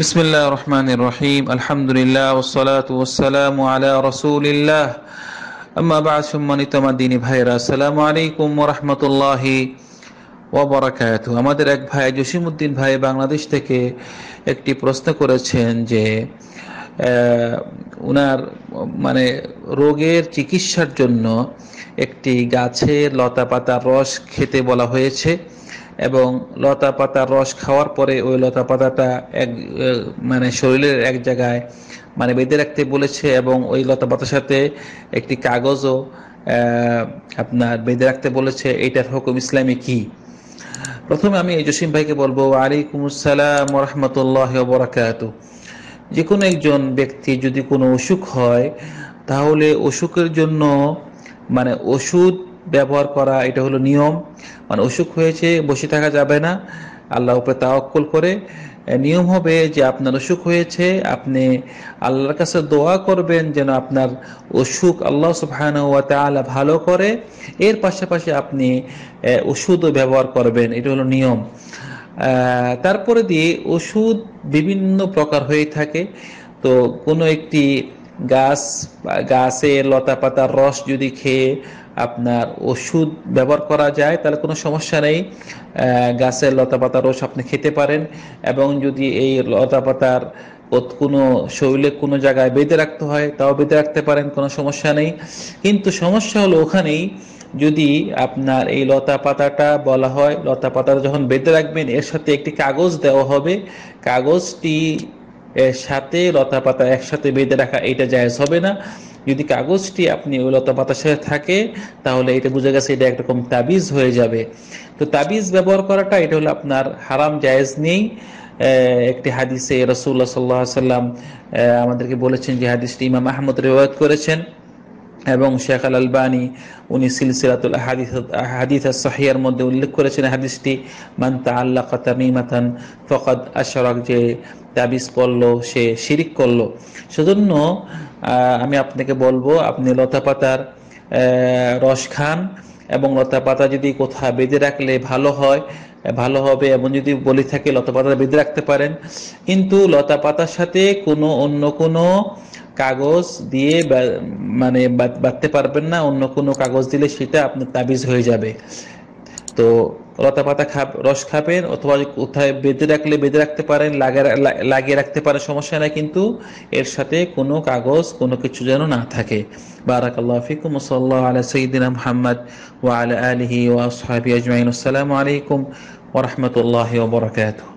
بسم الله الرحمن الرحيم الحمد لله والصلاة والسلام على رسول الله أما بعد দিনী ভাইরা আসসালামু আলাইকুম ওয়া রাহমাতুল্লাহি ওয়া আমাদের এক ভাই জসিমউদ্দিন ভাই বাংলাদেশ থেকে একটি প্রশ্ন করেছেন যে উনার মানে রোগের চিকিৎসার জন্য একটি গাছের লতা পাতার রস খেতে বলা হয়েছে এবং লতা পাতার রস খাওয়ার পরে ওই লতা পাতাটা এক মানে শরীরের এক জায়গায় মানে বেঁধে রাখতে বলেছে এবং ওই লতা পাতার সাথে একটি কাগজও আপনার বেঁধে রাখতে বলেছে এইটার হুকুম ইসলামে কি প্রথমে আমি জসিম ভাইকে বলবো আলাইকুম আসসালাম রহমতুল্লাহ বরাকাত যে কোনো একজন ব্যক্তি যদি কোনো অসুখ হয় তাহলে অসুখের জন্য মানে ওষুধ ব্যবহার করা এটা হলো নিয়ম মানে অসুখ হয়েছে বসে থাকা যাবে না আল্লাহ উপরে তাওয়াক্কল করে নিয়ম হবে যে আপনার অসুখ হয়েছে আপনি আল্লাহর কাছে দোয়া করবেন যেন আপনার অসুখ আল্লাহ আল্লাহ ভালো করে এর পাশাপাশি আপনি ওষুধও ব্যবহার করবেন এটা হলো নিয়ম তারপরে দিয়ে ওষুধ বিভিন্ন প্রকার হয়ে থাকে তো কোনো একটি গাছ গাছের লতা পাতার রস যদি খেয়ে আপনার ওষুধ ব্যবহার করা যায় তাহলে কোনো সমস্যা নেই গাছের লতা পাতার রস আপনি খেতে পারেন এবং যদি এই লতা পাতার কোনো শরীরে কোনো জায়গায় বেঁধে রাখতে হয় তাও বেঁধে রাখতে পারেন কোনো সমস্যা নেই কিন্তু সমস্যা হলো ওখানেই যদি আপনার এই লতা পাতাটা বলা হয় লতা পাতাটা যখন বেঁধে রাখবেন এর সাথে একটি কাগজ দেওয়া হবে কাগজটি সাথে লতা পাতা একসাথে বেঁধে রাখা এটা জায়জ হবে না যদি কাগজটি আপনি ওই লতা পাতার সাথে থাকে তাহলে এটা বুঝে গেছে এটা একরকম তাবিজ হয়ে যাবে তো তাবিজ ব্যবহার করাটা এটা হলো আপনার হারাম জায়েজ নেই একটি হাদিসে রসুল্লাহ সাল্লাহ সাল্লাম আমাদেরকে বলেছেন যে হাদিসটি ইমাম আহমদ রেওয়ায়ত করেছেন এবং শেখ আল আলবানি উনি সিলসিলাতুল হাদিস সাহিয়ার মধ্যে উল্লেখ করেছেন হাদিসটি মান্তা আল্লাহ মিমাতান ফকদ আশরাক যে তাবিজ করল সে শিরিক করলো সেজন্য আমি আপনাকে বলবো আপনি লতা পাতার রস খান এবং লতা পাতা যদি কোথাও বেঁধে রাখলে ভালো হয় ভালো হবে এবং যদি বলে থাকে লতা পাতা বেঁধে রাখতে পারেন কিন্তু লতা পাতার সাথে কোনো অন্য কোনো কাগজ দিয়ে মানে বাঁধতে পারবেন না অন্য কোনো কাগজ দিলে সেটা আপনার তাবিজ হয়ে যাবে তো লতা পাতা খাব রস খাবেন অথবা কোথায় বেঁধে রাখলে বেঁধে রাখতে পারেন লাগিয়ে রাখতে পারে সমস্যা নাই কিন্তু এর সাথে কোনো কাগজ কোনো কিছু যেন না থাকে আল্লাহ ফিকুম সাল্লাহ আলা সঈদিনা মোহাম্মদ ওয়া আলা আলহি ওয়া সাহাবি আজমাইন আসসালামু আলাইকুম ওরহমতুল্লাহ ওবরাকাতুহ